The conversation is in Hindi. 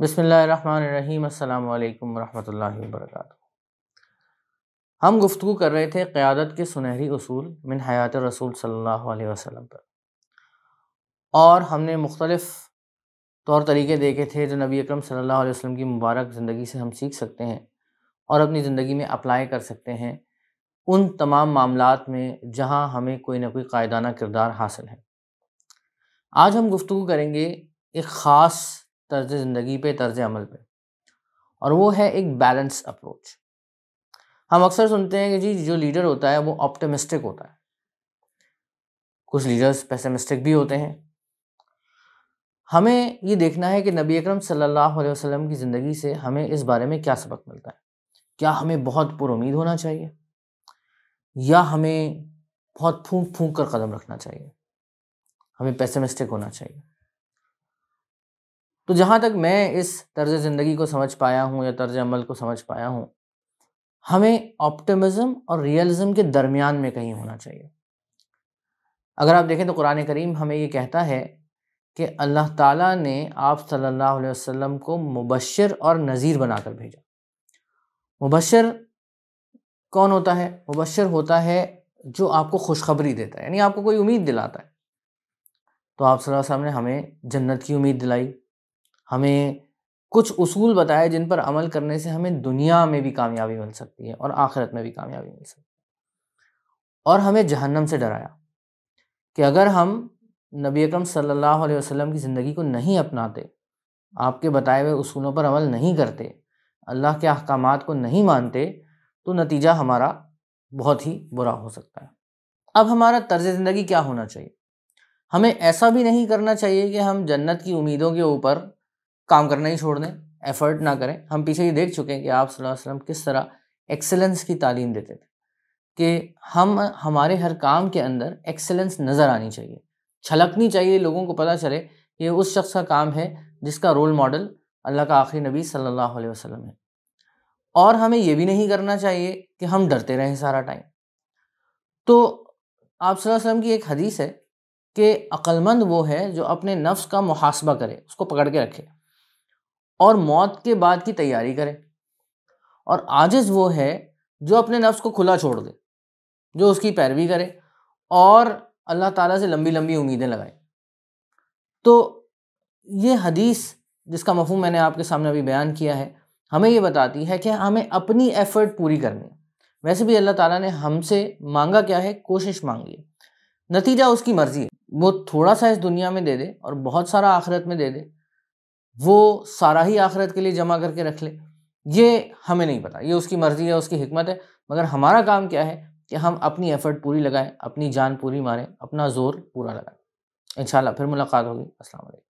बसमीम् अल्लाम वर्क हम गुफ्तु कर रहे थे क़्यादत के सुनहरी असूल मिन हयात रसूल सल्लल्लाहु अलैहि वसल्लम पर और हमने मुख्तलफ़ तौर तरीके देखे थे जो नबी अकरम सल्लल्लाहु अलैहि वसल्लम की मुबारक ज़िंदगी से हम सीख सकते हैं और अपनी ज़िंदगी में अप्लाई कर सकते हैं उन तमाम मामला में जहाँ हमें कोई ना कोई कायदाना किरदार हासिल है आज हम गुफ्तु करेंगे एक ख़ास तर्ज ज़िंदगी पे तर्ज अमल पे और वो है एक बैलेंस अप्रोच हम अक्सर सुनते हैं कि जी जो लीडर होता है वो ऑप्टिमिस्टिक होता है कुछ लीडर्स पेसमिस्टिक भी होते हैं हमें ये देखना है कि नबी अकरम सल्लल्लाहु अलैहि वसल्लम की ज़िंदगी से हमें इस बारे में क्या सबक मिलता है क्या हमें बहुत पुरुद होना चाहिए या हमें बहुत फूंक फूंक कर कदम रखना चाहिए हमें पेसमिस्टिक होना चाहिए तो जहाँ तक मैं इस तर्ज ज़िंदगी को समझ पाया हूँ या तर्ज अमल को समझ पाया हूँ हमें ऑप्टिमिज्म और रियलिज्म के दरमियान में कहीं होना चाहिए अगर आप देखें तो कुरान करीम हमें ये कहता है कि अल्लाह ताला ने आप सल्लल्लाहु अलैहि वसल्लम को मुबशर और नज़ीर बनाकर भेजा मुबशर कौन होता है मुबशर होता है जो आपको खुशखबरी देता है यानी आपको कोई उम्मीद दिलाता है तो आप सल्लल्लाहु अलैहि वसल्लम ने हमें जन्नत की उम्मीद दिलाई हमें कुछ उसूल बताए जिन पर अमल करने से हमें दुनिया में भी कामयाबी मिल सकती है और आखिरत में भी कामयाबी मिल सकती है और हमें जहन्नम से डराया कि अगर हम नबी अकरम सल्लल्लाहु अलैहि वसल्लम की ज़िंदगी को नहीं अपनाते आपके बताए हुए उसूलों पर अमल नहीं करते अल्लाह के अहकाम को नहीं मानते तो नतीजा हमारा बहुत ही बुरा हो सकता है अब हमारा तर्ज ज़िंदगी क्या होना चाहिए हमें ऐसा भी नहीं करना चाहिए कि हम जन्नत की उम्मीदों के ऊपर काम करना ही छोड़ दें एफर्ट ना करें हम पीछे ये देख चुके हैं कि आप वसल्लम किस तरह एक्सेलेंस की तालीम देते थे कि हम हमारे हर काम के अंदर एक्सेलेंस नज़र आनी चाहिए छलकनी चाहिए लोगों को पता चले कि उस शख्स का काम है जिसका रोल मॉडल अल्लाह का आखिरी नबी सल्लल्लाहु अलैहि वसल्लम है और हमें यह भी नहीं करना चाहिए कि हम डरते रहें सारा टाइम तो आप वसल्लम की एक हदीस है कि अक्लमंद वो है जो अपने नफ्स का मुहासबा करे उसको पकड़ के रखे और मौत के बाद की तैयारी करे और आजिज़ वो है जो अपने नफ्स को खुला छोड़ दे जो उसकी पैरवी करे और अल्लाह ताला से लंबी लंबी उम्मीदें लगाए तो ये हदीस जिसका मफहम मैंने आपके सामने अभी बयान किया है हमें ये बताती है कि हमें अपनी एफ़र्ट पूरी करनी है वैसे भी अल्लाह ताला ने हमसे मांगा क्या है कोशिश मांगी है नतीजा उसकी मर्ज़ी है वो थोड़ा सा इस दुनिया में दे दे और बहुत सारा आखिरत में दे दे वो सारा ही आखिरत के लिए जमा करके रख ले ये हमें नहीं पता ये उसकी मर्ज़ी है उसकी हमत है मगर हमारा काम क्या है कि हम अपनी एफर्ट पूरी लगाएं अपनी जान पूरी मारें अपना ज़ोर पूरा लगाएं इन फिर मुलाकात होगी असल